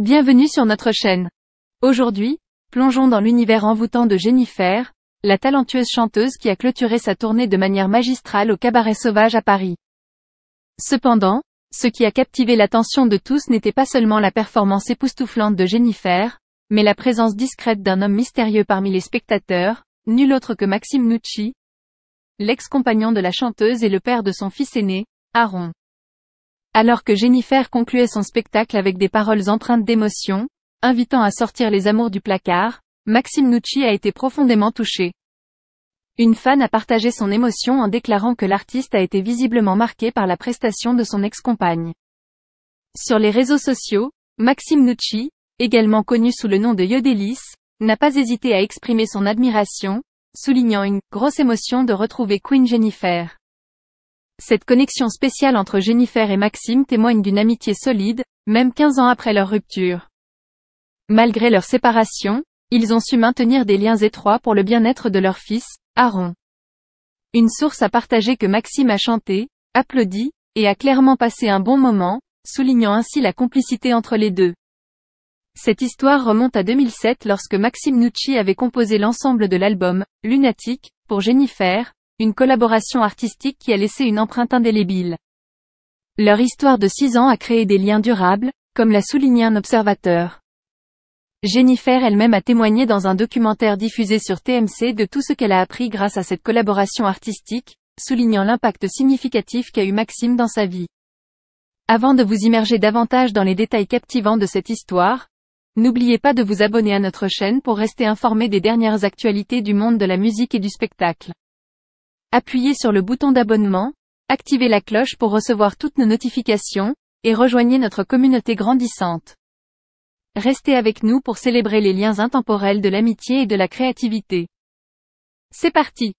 Bienvenue sur notre chaîne. Aujourd'hui, plongeons dans l'univers envoûtant de Jennifer, la talentueuse chanteuse qui a clôturé sa tournée de manière magistrale au Cabaret Sauvage à Paris. Cependant, ce qui a captivé l'attention de tous n'était pas seulement la performance époustouflante de Jennifer, mais la présence discrète d'un homme mystérieux parmi les spectateurs, nul autre que Maxime Nucci, l'ex-compagnon de la chanteuse et le père de son fils aîné, Aaron. Alors que Jennifer concluait son spectacle avec des paroles empreintes d'émotion, invitant à sortir les amours du placard, Maxime Nucci a été profondément touché. Une fan a partagé son émotion en déclarant que l'artiste a été visiblement marqué par la prestation de son ex-compagne. Sur les réseaux sociaux, Maxime Nucci, également connu sous le nom de Yodelis, n'a pas hésité à exprimer son admiration, soulignant une grosse émotion de retrouver Queen Jennifer. Cette connexion spéciale entre Jennifer et Maxime témoigne d'une amitié solide, même 15 ans après leur rupture. Malgré leur séparation, ils ont su maintenir des liens étroits pour le bien-être de leur fils, Aaron. Une source a partagé que Maxime a chanté, applaudi, et a clairement passé un bon moment, soulignant ainsi la complicité entre les deux. Cette histoire remonte à 2007 lorsque Maxime Nucci avait composé l'ensemble de l'album, Lunatic, pour Jennifer, une collaboration artistique qui a laissé une empreinte indélébile. Leur histoire de 6 ans a créé des liens durables, comme l'a souligné un observateur. Jennifer elle-même a témoigné dans un documentaire diffusé sur TMC de tout ce qu'elle a appris grâce à cette collaboration artistique, soulignant l'impact significatif qu'a eu Maxime dans sa vie. Avant de vous immerger davantage dans les détails captivants de cette histoire, n'oubliez pas de vous abonner à notre chaîne pour rester informé des dernières actualités du monde de la musique et du spectacle appuyez sur le bouton d'abonnement, activez la cloche pour recevoir toutes nos notifications, et rejoignez notre communauté grandissante. Restez avec nous pour célébrer les liens intemporels de l'amitié et de la créativité. C'est parti